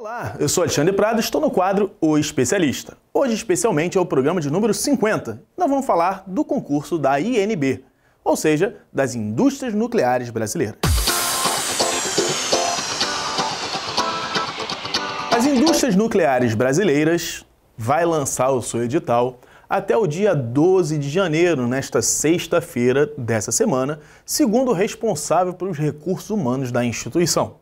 Olá, eu sou Alexandre Prado e estou no quadro O Especialista. Hoje, especialmente, é o programa de número 50. Nós vamos falar do concurso da INB, ou seja, das Indústrias Nucleares Brasileiras. As Indústrias Nucleares Brasileiras vai lançar o seu edital até o dia 12 de janeiro, nesta sexta-feira dessa semana, segundo o responsável pelos recursos humanos da instituição.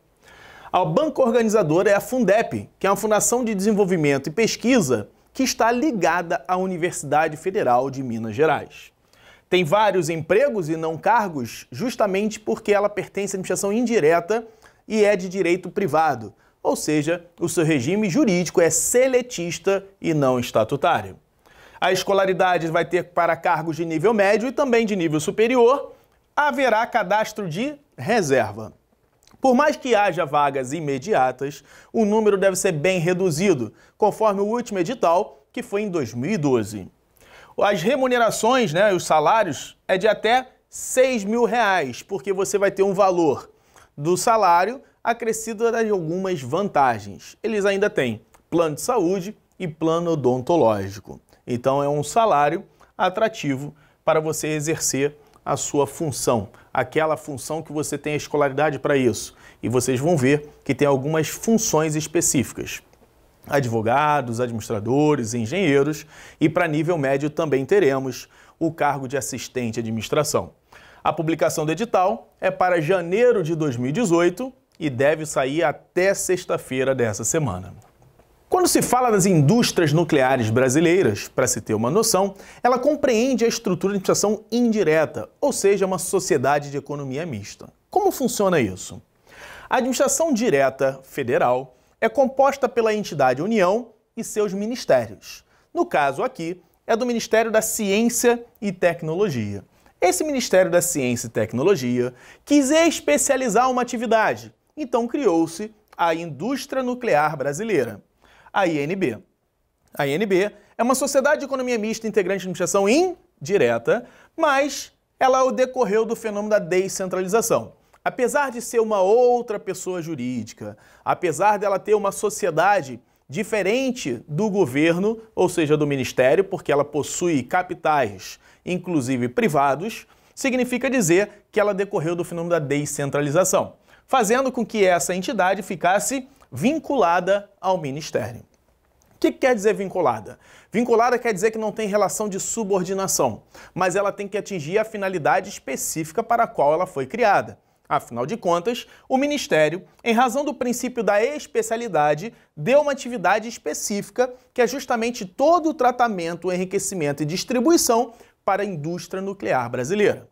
A banca organizadora é a Fundep, que é uma Fundação de Desenvolvimento e Pesquisa que está ligada à Universidade Federal de Minas Gerais. Tem vários empregos e não cargos justamente porque ela pertence à administração indireta e é de direito privado, ou seja, o seu regime jurídico é seletista e não estatutário. A escolaridade vai ter para cargos de nível médio e também de nível superior, haverá cadastro de reserva. Por mais que haja vagas imediatas, o número deve ser bem reduzido, conforme o último edital, que foi em 2012. As remunerações, né, os salários, é de até 6 mil reais, porque você vai ter um valor do salário acrescido a algumas vantagens. Eles ainda têm plano de saúde e plano odontológico. Então é um salário atrativo para você exercer a sua função, aquela função que você tem a escolaridade para isso. E vocês vão ver que tem algumas funções específicas. Advogados, administradores, engenheiros e para nível médio também teremos o cargo de assistente de administração. A publicação do edital é para janeiro de 2018 e deve sair até sexta-feira dessa semana. Quando se fala das indústrias nucleares brasileiras, para se ter uma noção, ela compreende a estrutura de administração indireta, ou seja, uma sociedade de economia mista. Como funciona isso? A administração direta federal é composta pela entidade União e seus ministérios. No caso aqui, é do Ministério da Ciência e Tecnologia. Esse Ministério da Ciência e Tecnologia quis especializar uma atividade, então criou-se a Indústria Nuclear Brasileira a INB. A INB é uma sociedade de economia mista integrante de administração indireta, mas ela decorreu do fenômeno da descentralização. Apesar de ser uma outra pessoa jurídica, apesar dela ter uma sociedade diferente do governo, ou seja, do ministério, porque ela possui capitais, inclusive privados, significa dizer que ela decorreu do fenômeno da descentralização, fazendo com que essa entidade ficasse vinculada ao ministério. O que quer dizer vinculada? Vinculada quer dizer que não tem relação de subordinação, mas ela tem que atingir a finalidade específica para a qual ela foi criada. Afinal de contas, o Ministério, em razão do princípio da especialidade, deu uma atividade específica que é justamente todo o tratamento, enriquecimento e distribuição para a indústria nuclear brasileira.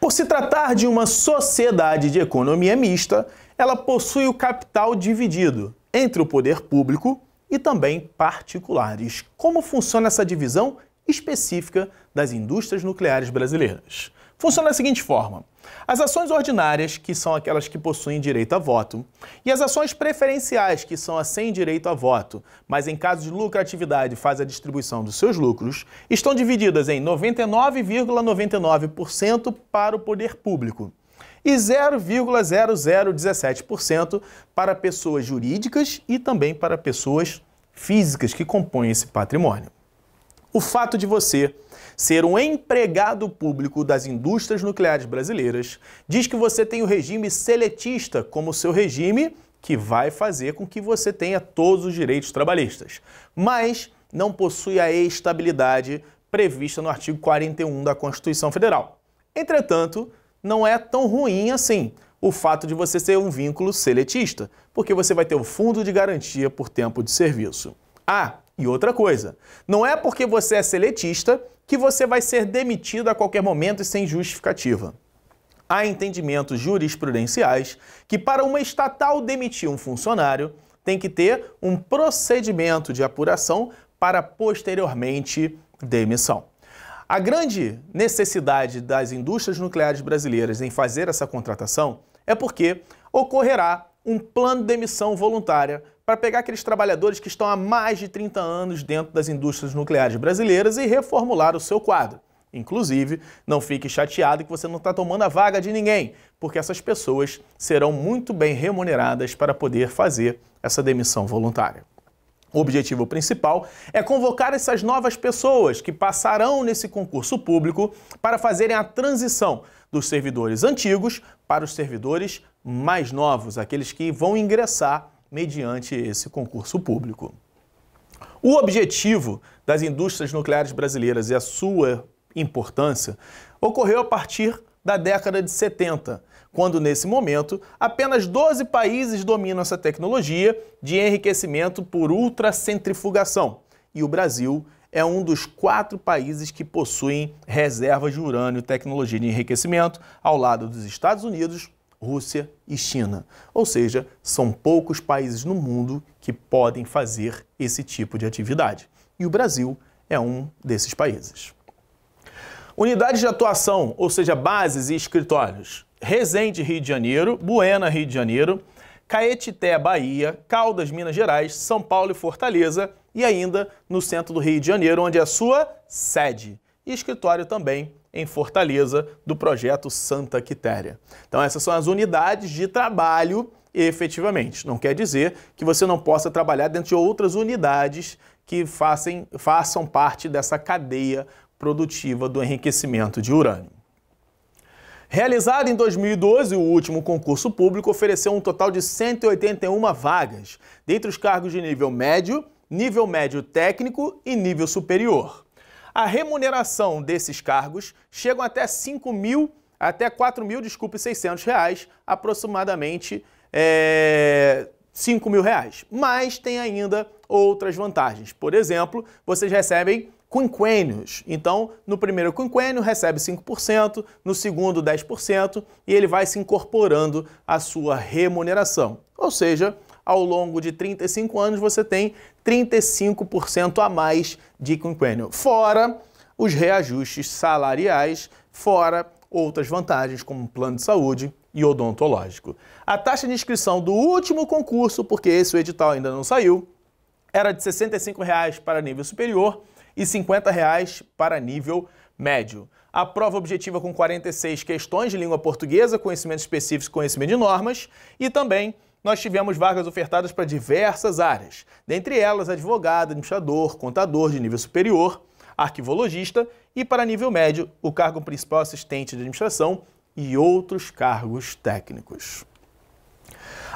Por se tratar de uma sociedade de economia mista, ela possui o capital dividido entre o poder público e também particulares. Como funciona essa divisão específica das indústrias nucleares brasileiras? Funciona da seguinte forma: as ações ordinárias, que são aquelas que possuem direito a voto, e as ações preferenciais, que são as sem direito a voto, mas em caso de lucratividade faz a distribuição dos seus lucros, estão divididas em 99,99% ,99 para o poder público e 0,0017% para pessoas jurídicas e também para pessoas físicas que compõem esse patrimônio. O fato de você ser um empregado público das indústrias nucleares brasileiras diz que você tem o regime seletista como seu regime que vai fazer com que você tenha todos os direitos trabalhistas, mas não possui a estabilidade prevista no artigo 41 da Constituição Federal. Entretanto, não é tão ruim assim o fato de você ser um vínculo seletista, porque você vai ter o fundo de garantia por tempo de serviço. Ah, e outra coisa, não é porque você é seletista que você vai ser demitido a qualquer momento e sem justificativa. Há entendimentos jurisprudenciais que, para uma estatal demitir um funcionário, tem que ter um procedimento de apuração para posteriormente demissão. A grande necessidade das indústrias nucleares brasileiras em fazer essa contratação é porque ocorrerá um plano de demissão voluntária para pegar aqueles trabalhadores que estão há mais de 30 anos dentro das indústrias nucleares brasileiras e reformular o seu quadro. Inclusive, não fique chateado que você não está tomando a vaga de ninguém, porque essas pessoas serão muito bem remuneradas para poder fazer essa demissão voluntária. O objetivo principal é convocar essas novas pessoas que passarão nesse concurso público para fazerem a transição dos servidores antigos para os servidores mais novos, aqueles que vão ingressar mediante esse concurso público. O objetivo das indústrias nucleares brasileiras e a sua importância ocorreu a partir da década de 70 quando nesse momento apenas 12 países dominam essa tecnologia de enriquecimento por ultracentrifugação. E o Brasil é um dos quatro países que possuem reservas de urânio tecnologia de enriquecimento, ao lado dos Estados Unidos, Rússia e China. Ou seja, são poucos países no mundo que podem fazer esse tipo de atividade. E o Brasil é um desses países. Unidades de atuação, ou seja, bases e escritórios. Resende, Rio de Janeiro, Buena, Rio de Janeiro, Caetité, Bahia, Caldas, Minas Gerais, São Paulo e Fortaleza, e ainda no centro do Rio de Janeiro, onde é a sua sede. E escritório também em Fortaleza, do projeto Santa Quitéria. Então, essas são as unidades de trabalho efetivamente. Não quer dizer que você não possa trabalhar dentro de outras unidades que façam, façam parte dessa cadeia produtiva do enriquecimento de urânio. Realizado em 2012, o último concurso público ofereceu um total de 181 vagas, dentre os cargos de nível médio, nível médio técnico e nível superior. A remuneração desses cargos chega até 5 mil, até 4 mil, desculpe, 600 reais, aproximadamente é, 5 mil reais. Mas tem ainda outras vantagens. Por exemplo, vocês recebem quinquênios. Então, no primeiro quinquênio recebe 5%, no segundo 10% e ele vai se incorporando à sua remuneração. Ou seja, ao longo de 35 anos você tem 35% a mais de quinquênio, fora os reajustes salariais, fora outras vantagens como plano de saúde e odontológico. A taxa de inscrição do último concurso, porque esse o edital ainda não saiu, era de R$ 65,00 para nível superior e R$ 50,00 para nível médio. A prova objetiva com 46 questões de língua portuguesa, conhecimento específico e conhecimento de normas, e também nós tivemos vagas ofertadas para diversas áreas, dentre elas advogado, administrador, contador de nível superior, arquivologista e para nível médio, o cargo principal assistente de administração e outros cargos técnicos.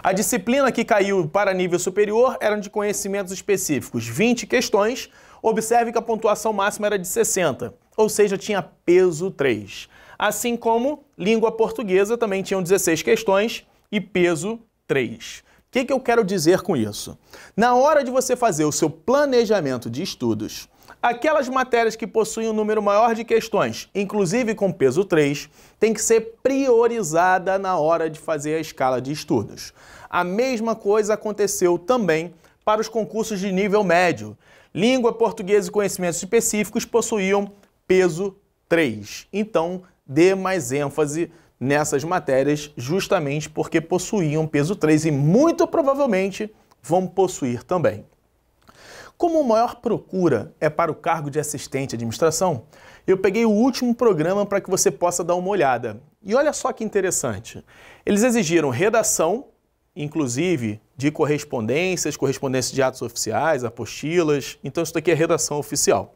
A disciplina que caiu para nível superior era de conhecimentos específicos, 20 questões. Observe que a pontuação máxima era de 60, ou seja, tinha peso 3. Assim como língua portuguesa também tinham 16 questões e peso 3. O que, que eu quero dizer com isso? Na hora de você fazer o seu planejamento de estudos, Aquelas matérias que possuem um número maior de questões, inclusive com peso 3, tem que ser priorizada na hora de fazer a escala de estudos. A mesma coisa aconteceu também para os concursos de nível médio. Língua, português e conhecimentos específicos possuíam peso 3. Então, dê mais ênfase nessas matérias justamente porque possuíam peso 3 e muito provavelmente vão possuir também. Como a maior procura é para o cargo de assistente de administração, eu peguei o último programa para que você possa dar uma olhada. E olha só que interessante. Eles exigiram redação, inclusive de correspondências, correspondências de atos oficiais, apostilas. Então isso daqui é redação oficial.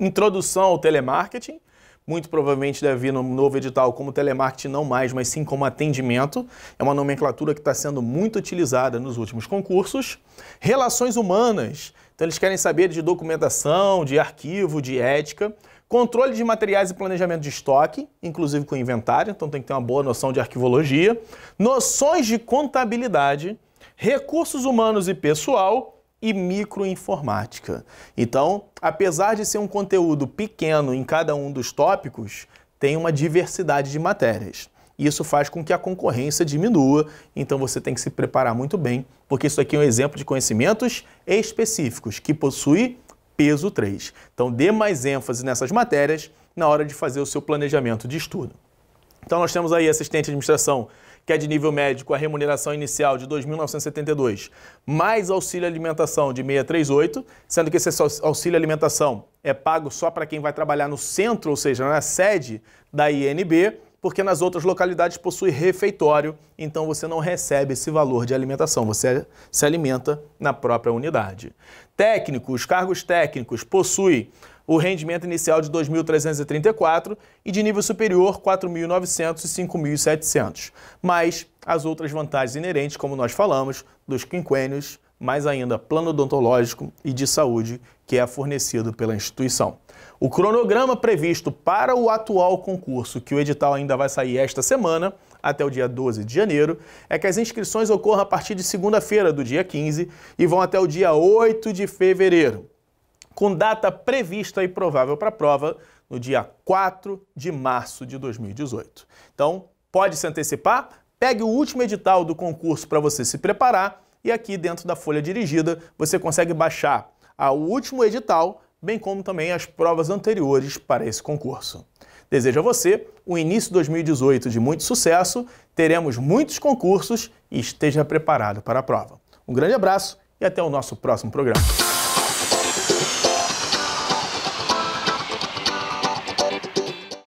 Introdução ao telemarketing, muito provavelmente deve vir no novo edital como telemarketing, não mais, mas sim como atendimento. É uma nomenclatura que está sendo muito utilizada nos últimos concursos. Relações humanas, então eles querem saber de documentação, de arquivo, de ética, controle de materiais e planejamento de estoque, inclusive com inventário, então tem que ter uma boa noção de arquivologia, noções de contabilidade, recursos humanos e pessoal e microinformática. Então, apesar de ser um conteúdo pequeno em cada um dos tópicos, tem uma diversidade de matérias e isso faz com que a concorrência diminua. Então você tem que se preparar muito bem, porque isso aqui é um exemplo de conhecimentos específicos que possui peso 3. Então dê mais ênfase nessas matérias na hora de fazer o seu planejamento de estudo. Então nós temos aí assistente de administração, que é de nível médio, com a remuneração inicial de 2.972, mais auxílio alimentação de 638, sendo que esse auxílio alimentação é pago só para quem vai trabalhar no centro, ou seja, na sede da INB, porque nas outras localidades possui refeitório, então você não recebe esse valor de alimentação, você se alimenta na própria unidade. Técnico, os cargos técnicos possuem o rendimento inicial de 2.334 e de nível superior 4.900 e 5.700, mais as outras vantagens inerentes, como nós falamos, dos quinquênios, mais ainda plano odontológico e de saúde, que é fornecido pela instituição. O cronograma previsto para o atual concurso, que o edital ainda vai sair esta semana, até o dia 12 de janeiro, é que as inscrições ocorram a partir de segunda-feira, do dia 15, e vão até o dia 8 de fevereiro, com data prevista e provável para a prova no dia 4 de março de 2018. Então, pode se antecipar, pegue o último edital do concurso para você se preparar e aqui dentro da folha dirigida você consegue baixar o último edital bem como também as provas anteriores para esse concurso. Desejo a você um início 2018 de muito sucesso, teremos muitos concursos e esteja preparado para a prova. Um grande abraço e até o nosso próximo programa.